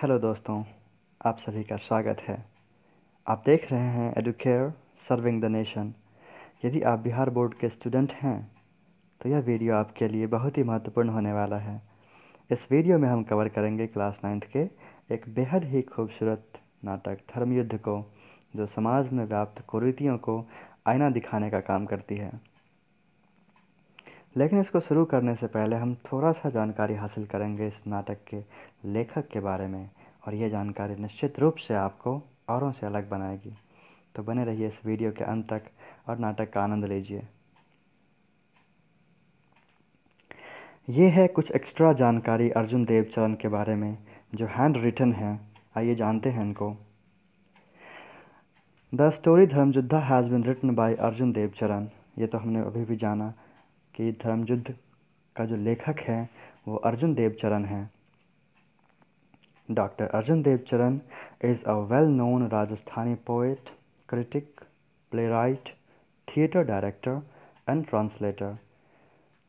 Hello दोस्तों आप सभी का स्वागत है आप देख रहे हैं एडुकेयर सर्विंग द नेशन यदि आप बिहार बोर्ड के स्टूडेंट हैं तो यह वीडियो आपके लिए बहुत ही महत्वपूर्ण होने वाला है इस वीडियो में हम कवर करेंगे क्लास नाइन्थ के एक बेहद ही खूबसूरत नाटक धर्मयुद्ध को जो समाज में व्याप्त कुरीतियों को आईना दिखाने का काम करती है लेकिन इसको शुरू करने से पहले हम थोड़ा सा जानकारी हासिल करेंगे इस नाटक के लेखक के बारे में और ये जानकारी निश्चित रूप से आपको औरों से अलग बनाएगी तो बने रहिए इस वीडियो के अंत तक और नाटक का आनंद लीजिए ये है कुछ एक्स्ट्रा जानकारी अर्जुन देवचरण के बारे में जो हैंड रिटन है आइए जानते हैं इनको the story Dharmjuddha has been written by Arjun Deocharan ये तो हमने अभी भी जाना कि धर्मयुद्ध का जो लेखक है वो अर्जुन देवचरण है doctor Arjun Deocharan is a well known Rajasthani poet critic playwright theatre director and translator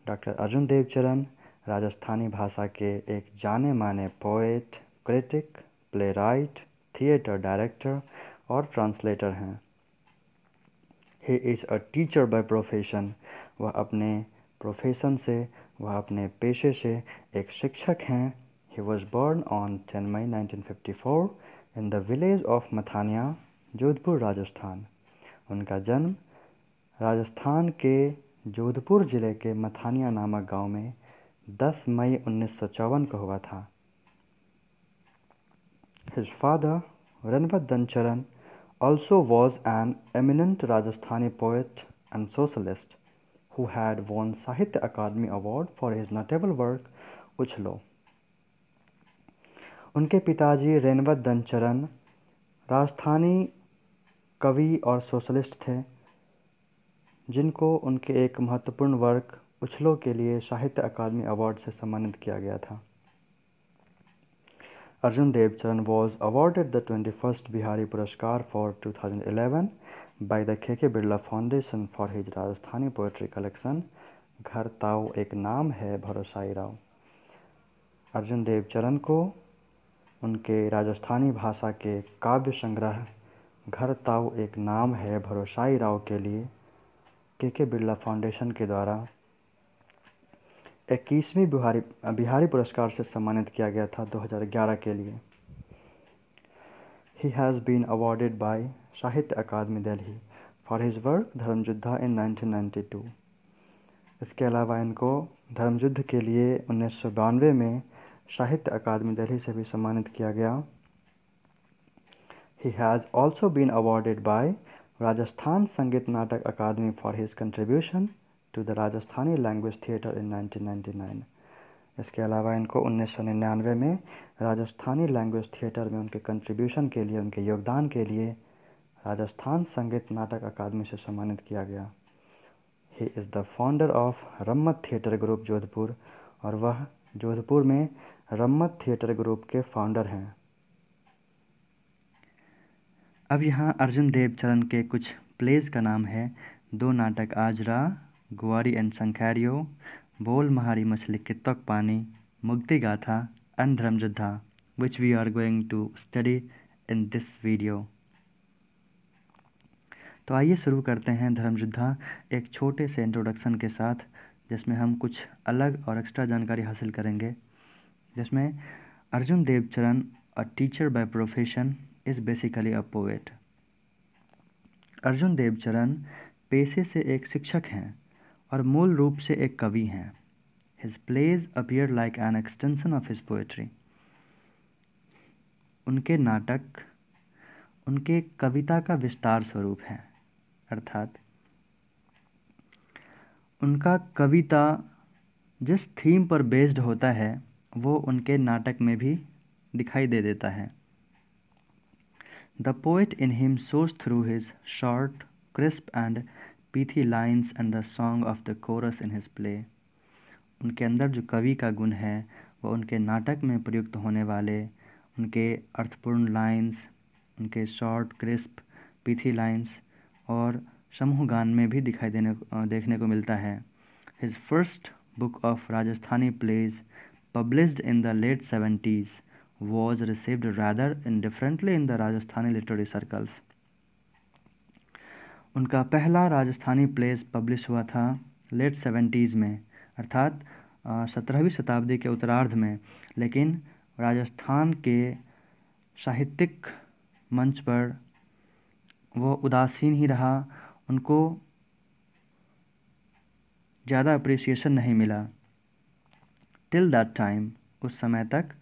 doctor Arjun Deocharan Rajasthani भाषा के एक जाने माने poet critic playwright theatre director और ट्रांसलेटर हैं he is a teacher by profession वह अपने प्रोफेशन से वह अपने पेशे से एक शिक्षक हैं he was born on ten May nineteen in the village of Mathania Jodhpur Rajasthan उनका जन्म राजस्थान के जोधपुर ज़िले के मथानिया नामक गांव में 10 मई उन्नीस को हुआ था his father Ranvat Dancharan, also was an eminent Rajasthani poet and socialist who had won Sahitya Akademi Award for his notable work Uchhalo उनके पिताजी रेणवत दनचरण राजस्थानी कवि और सोशलिस्ट थे जिनको उनके एक महत्वपूर्ण वर्क उछलो के लिए साहित्य अकादमी अवार्ड से सम्मानित किया गया था Arjun Deocharan was awarded the twenty first Bihari Puraskar for 2011 the K K Birla foundation for his Rajasthani poetry collection Ghar Tao एक नाम है भरोसाई राव अर्जुन देव चरण को उनके राजस्थानी भाषा के काव्य संग्रह घर ताओ एक नाम है भरोसाई राव के लिए के के बिरला फाउंडेशन के द्वारा इक्कीसवीं बिहारी बिहारी पुरस्कार से सम्मानित किया गया था 2011 के लिए He has been awarded by Sahitya Akademi Delhi for his work Dharam Juddha in 1992. इसके अलावा इनको धर्म युद्ध के लिए 1992 में साहित्य अकादमी दिल्ली से भी सम्मानित किया He has also been awarded by Rajasthan Sangit Natak Academy for his contribution to the Rajasthani Language Theatre in 1999. इसके अलावा इनको उन्नीस सौ निन्यानवे में राजस्थानी लैंग्वेज थिएटर में उनके कंट्रीब्यूशन के लिए उनके योगदान के लिए राजस्थान संगीत नाटक अकादमी से सम्मानित किया गया he is the founder of Rammat theatre group Jodhpur और वह जोधपुर में रम्मत थिएटर ग्रुप के फाउंडर हैं अब यहाँ अर्जुन देवचरण के कुछ प्लेस का नाम है दो नाटक आजरा गुआरी एंड संखैरियो बोल महारी मछली पानी मुक्ति गाथा and Dharma Yoddha which we are going to study in this video तो आइए शुरू करते हैं धर्मयुद्धा एक छोटे से इंट्रोडक्शन के साथ जिसमें हम कुछ अलग और एक्स्ट्रा जानकारी हासिल करेंगे जिसमें Arjun Deocharan a teacher by profession is basically a poet Arjun Deocharan पेशे से एक शिक्षक हैं और मूल रूप से एक कवि हैं his plays appear like an extension of his poetry उनके नाटक उनके कविता का विस्तार स्वरूप है अर्थात उनका कविता जिस थीम पर बेस्ड होता है वो उनके नाटक में भी दिखाई दे देता है the poet in him soars through his short crisp and pithy lines and the song of the chorus in his play उनके अंदर जो कवि का गुण है वह उनके नाटक में प्रयुक्त होने वाले उनके अर्थपूर्ण लाइंस उनके शॉर्ट क्रिस्प पीथी लाइंस और समूह गान में भी दिखाई देने देखने को मिलता है his first book of Rajasthani plays published in the late seventies was received rather indifferently in the Rajasthani literary circles उनका पहला राजस्थानी प्लेस पब्लिश हुआ था लेट सेवेंटीज़ में अर्थात सत्रहवीं शताब्दी के उत्तरार्ध में लेकिन राजस्थान के साहित्यिक मंच पर वो उदासीन ही रहा उनको ज़्यादा अप्रिसिएशन नहीं मिला टिल दैट टाइम उस समय तक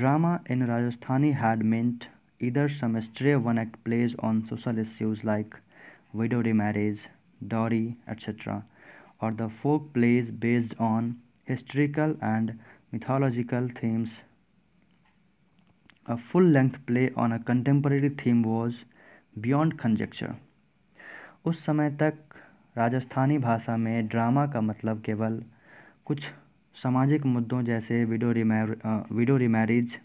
ड्रामा इन राजस्थानी हैडमेंट इधर some stray one stray plays on social on like widowed marriage, dowry, etc., are the folk plays based on historical and mythological themes. A full length play on a contemporary theme was beyond conjecture. उस समय तक राजस्थानी भाषा में drama का मतलब केवल कुछ सामाजिक मुद्दों जैसे विडो रिमैर विडो रिमैरिज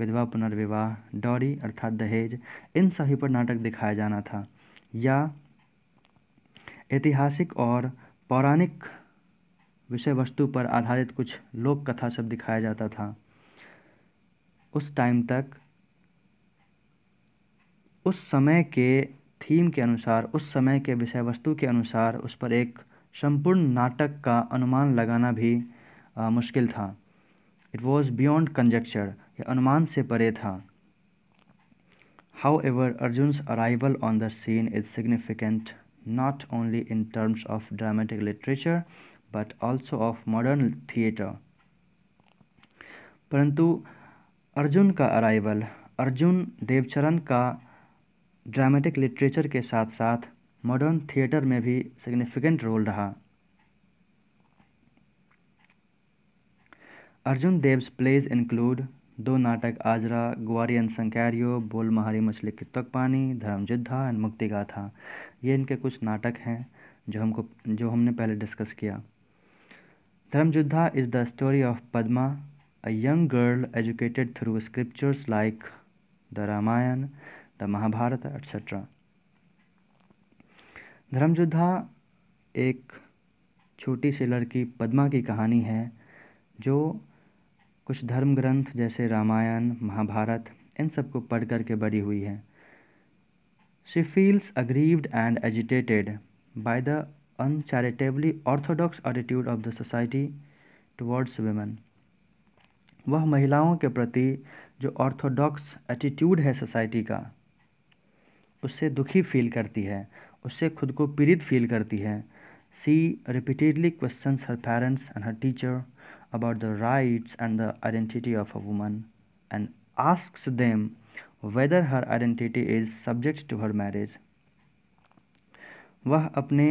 विधवा पुनर्विवाह डॉरी अर्थात दहेज इन सभी पर नाटक दिखाया जाना था या ऐतिहासिक और पौराणिक विषय वस्तु पर आधारित कुछ लोक कथा सब दिखाया जाता था उस टाइम तक उस समय के थीम के अनुसार उस समय के विषय वस्तु के अनुसार उस पर एक संपूर्ण नाटक का अनुमान लगाना भी आ, मुश्किल था इट वॉज़ बियॉन्ड कंजक्चर यह अनुमान से परे था However, Arjun's arrival on the scene is significant not only in terms of dramatic literature but also of modern theater. परंतु अर्जुन का अराइवल अर्जुन देवचरण का ड्रामेटिक लिटरेचर के साथ साथ मॉडर्न थिएटर में भी सिग्निफिकेंट रोल रहा अर्जुन देव्स प्लेज इंक्लूड दो नाटक आजरा ग्वारी एन संकैरियो बोल महारी मछली कृतक पानी धर्म जिद्धा एंड मुक्ति गाथा ये इनके कुछ नाटक हैं जो हमको जो हमने पहले डिस्कस किया Dharma Yuddha is the story of Padma a young girl educated through scriptures like the Ramayana the Mahabharata etcetera Dharma Yuddha एक छोटी सी लड़की पद्मा की कहानी है जो कुछ धर्म ग्रंथ जैसे रामायण महाभारत इन सब को पढ़ करके बड़ी हुई है she feels aggrieved and agitated by the uncharitably orthodox attitude of the society towards women वह महिलाओं के प्रति जो ऑर्थोडॉक्स एटीट्यूड है सोसाइटी का उससे दुखी फील करती है उससे खुद को पीड़ित फील करती है she repeatedly question her parents and her teacher about the rights and the identity of a woman and asks them whether her identity is subject to her marriage वह अपने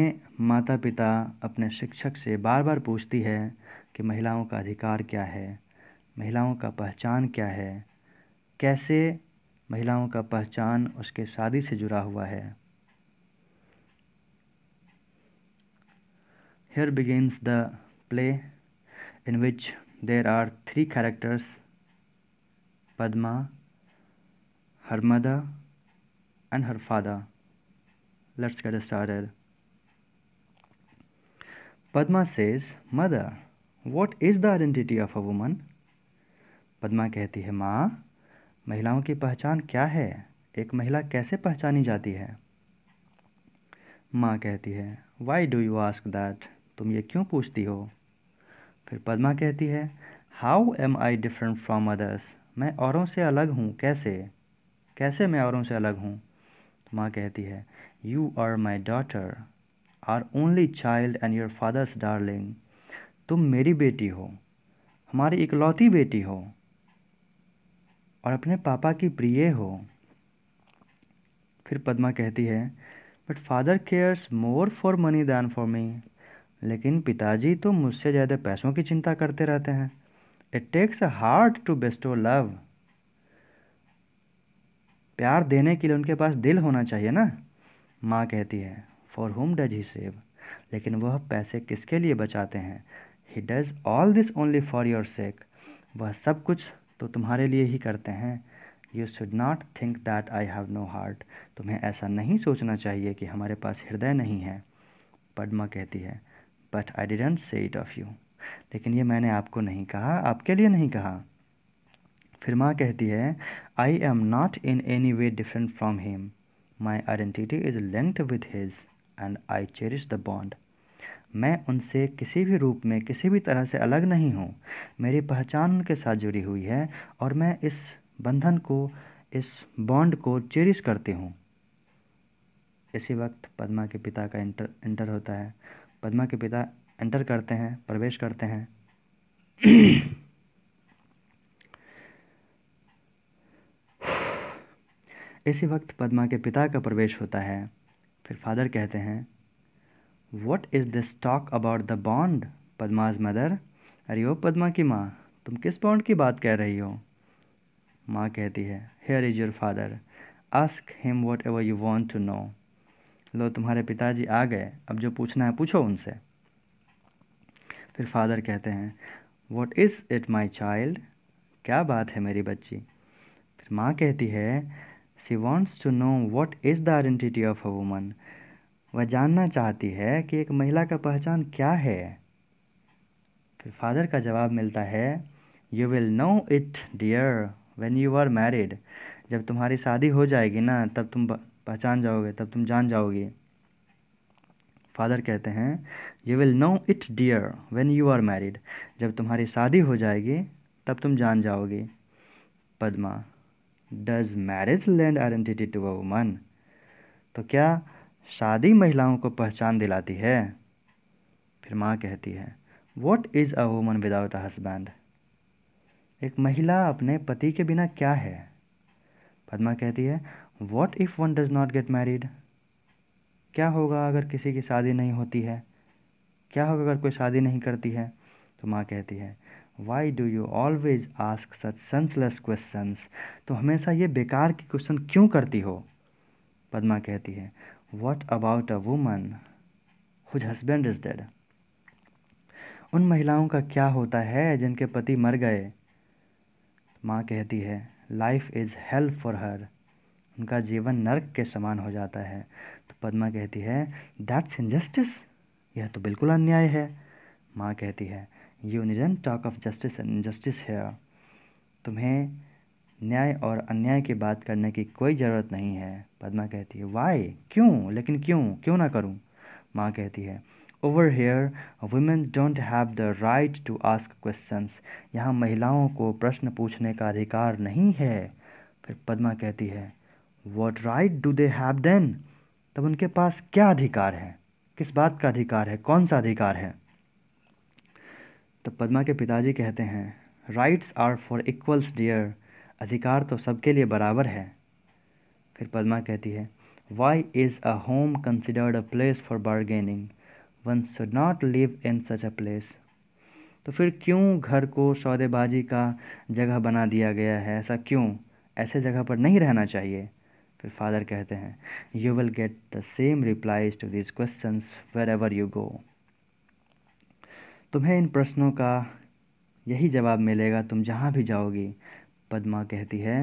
माता पिता अपने शिक्षक से बार बार पूछती है कि महिलाओं का अधिकार क्या है महिलाओं का पहचान क्या है कैसे महिलाओं का पहचान उसके शादी से जुड़ा हुआ है here begins the play in which there are three characters Padma, her mother, and her father. Let's get started. Padma says, Mother, what is the identity of a woman? Padma कहती है माँ महिलाओं की पहचान क्या है एक महिला कैसे पहचानी जाती है माँ कहती है why do you ask that तुम ये क्यों पूछती हो फिर पद्मा कहती है how am I different from others मैं औरों से अलग हूँ कैसे कैसे मैं औरों से अलग हूँ माँ कहती है you are my daughter are only child and your father's darling तुम मेरी बेटी हो हमारी इकलौती बेटी हो और अपने पापा की प्रिय हो फिर पद्मा कहती है but father cares more for money than for me लेकिन पिताजी तो मुझसे ज़्यादा पैसों की चिंता करते रहते हैं it takes a heart to bestow love प्यार देने के लिए उनके पास दिल होना चाहिए ना माँ कहती है for home does he save लेकिन वह पैसे किसके लिए बचाते हैं he does all this only for your sake वह सब कुछ तो तुम्हारे लिए ही करते हैं you should not think that I have no heart तुम्हें ऐसा नहीं सोचना चाहिए कि हमारे पास हृदय नहीं है पद्मा कहती है but I didn't say it of you लेकिन ये मैंने आपको नहीं कहा आपके लिए नहीं कहा फिर माँ कहती है I am not in any way different from him my identity is linked with his and I cherish the bond मैं उनसे किसी भी रूप में किसी भी तरह से अलग नहीं हूँ मेरी पहचान उनके साथ जुड़ी हुई है और मैं इस बंधन को इस बॉन्ड को चेरिश करती हूँ इसी वक्त पद्मा के पिता का इंटर इंटर होता है पद्मा के पिता एंटर करते हैं प्रवेश करते हैं इसी वक्त पद्मा के पिता का प्रवेश होता है फिर फादर कहते हैं what is this talk about the bond Padma's mother अरे ओ पदमा की माँ तुम किस बॉन्ड की बात कह रही हो माँ कहती है here is your father ask him whatever you want to know लो तुम्हारे पिताजी आ गए अब जो पूछना है पूछो उनसे फिर फादर कहते हैं what is it my child क्या बात है मेरी बच्ची फिर माँ कहती है she wants to know what is the identity of a woman वह जानना चाहती है कि एक महिला का पहचान क्या है फिर फादर का जवाब मिलता है you will know it dear when you are married जब तुम्हारी शादी हो जाएगी ना तब तुम पहचान जाओगे तब तुम जान जाओगे फादर कहते हैं you will know it dear when you are married जब तुम्हारी शादी हो जाएगी तब तुम जान जाओगे Padma does marriage lend identity to a woman तो क्या शादी महिलाओं को पहचान दिलाती है फिर माँ कहती है what is a woman without a husband एक महिला अपने पति के बिना क्या है पद्मा कहती है what if one does not get married क्या होगा अगर किसी की शादी नहीं होती है क्या होगा अगर कोई शादी नहीं करती है तो माँ कहती है why do you always ask such senseless questions तो हमेशा ये बेकार के क्वेश्चन क्यों करती हो पदमा कहती है what about a woman whose husband is dead उन महिलाओं का क्या होता है जिनके पति मर गए माँ कहती है life is hell for her उनका जीवन नर्क के समान हो जाता है तो पद्मा कहती है दैट्स इनजस्टिस यह तो बिल्कुल अन्याय है माँ कहती है you needn't talk of justice and injustice है तुम्हें न्याय और अन्याय की बात करने की कोई ज़रूरत नहीं है पद्मा कहती है वाई क्यों लेकिन क्यों क्यों ना करूं माँ कहती है over here women don't have the right to ask questions यहाँ महिलाओं को प्रश्न पूछने का अधिकार नहीं है फिर पद्मा कहती है what right do they have then तब उनके पास क्या अधिकार है किस बात का अधिकार है कौन सा अधिकार है तब पद्मा के पिताजी कहते हैं rights are for equals dear अधिकार तो सबके लिए बराबर है फिर पद्मा कहती है why is a home considered a place for bargaining one should not live in such a place तो फिर क्यों घर को सौदेबाजी का जगह बना दिया गया है ऐसा क्यों ऐसे जगह पर नहीं रहना चाहिए फिर फादर कहते हैं you will get the same replies to this question wherever you go तुम्हें इन प्रश्नों का यही जवाब मिलेगा तुम जहाँ भी जाओगी पद्मा कहती है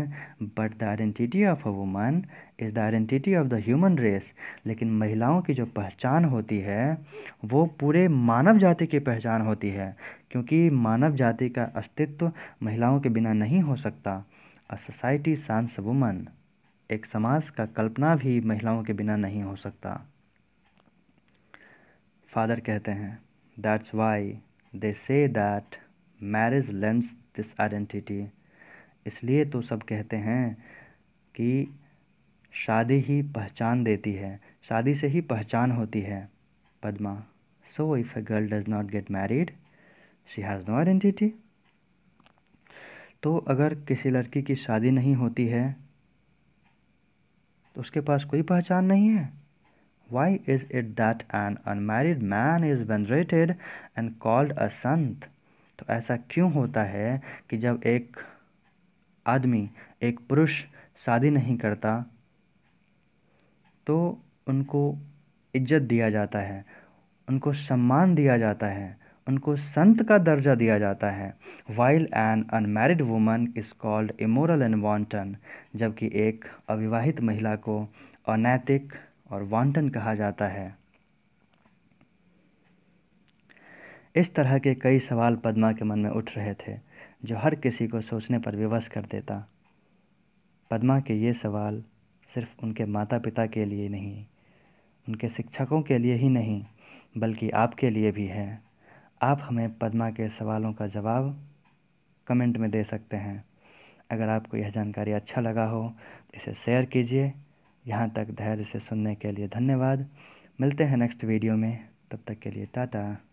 but the identity of a woman is the identity of the human race लेकिन महिलाओं की जो पहचान होती है वो पूरे मानव जाति की पहचान होती है क्योंकि मानव जाति का अस्तित्व महिलाओं के बिना नहीं हो सकता अ सोसाइटी सांस वुमन एक समाज का कल्पना भी महिलाओं के बिना नहीं हो सकता फादर कहते हैं that's why they say that marriage lends this identity इसलिए तो सब कहते हैं कि शादी ही पहचान देती है शादी से ही पहचान होती है Padma so if a girl does not get married she has no identity तो अगर किसी लड़की की शादी नहीं होती है तो उसके पास कोई पहचान नहीं है why is it that an unmarried man is venerated and called a sant तो ऐसा क्यों होता है कि जब एक आदमी एक पुरुष शादी नहीं करता तो उनको इज्जत दिया जाता है उनको सम्मान दिया जाता है उनको संत का दर्जा दिया जाता है while an unmarried woman is called immoral and wanton जबकि एक अविवाहित महिला को अनैतिक और वॉन्टन कहा जाता है इस तरह के कई सवाल पद्मा के मन में उठ रहे थे जो हर किसी को सोचने पर विवश कर देता पद्मा के ये सवाल सिर्फ उनके माता पिता के लिए नहीं उनके शिक्षकों के लिए ही नहीं बल्कि आपके लिए भी है आप हमें पद्मा के सवालों का जवाब कमेंट में दे सकते हैं अगर आपको यह जानकारी अच्छा लगा हो तो इसे शेयर कीजिए यहाँ तक धैर्य से सुनने के लिए धन्यवाद मिलते हैं नेक्स्ट वीडियो में तब तक के लिए टाटा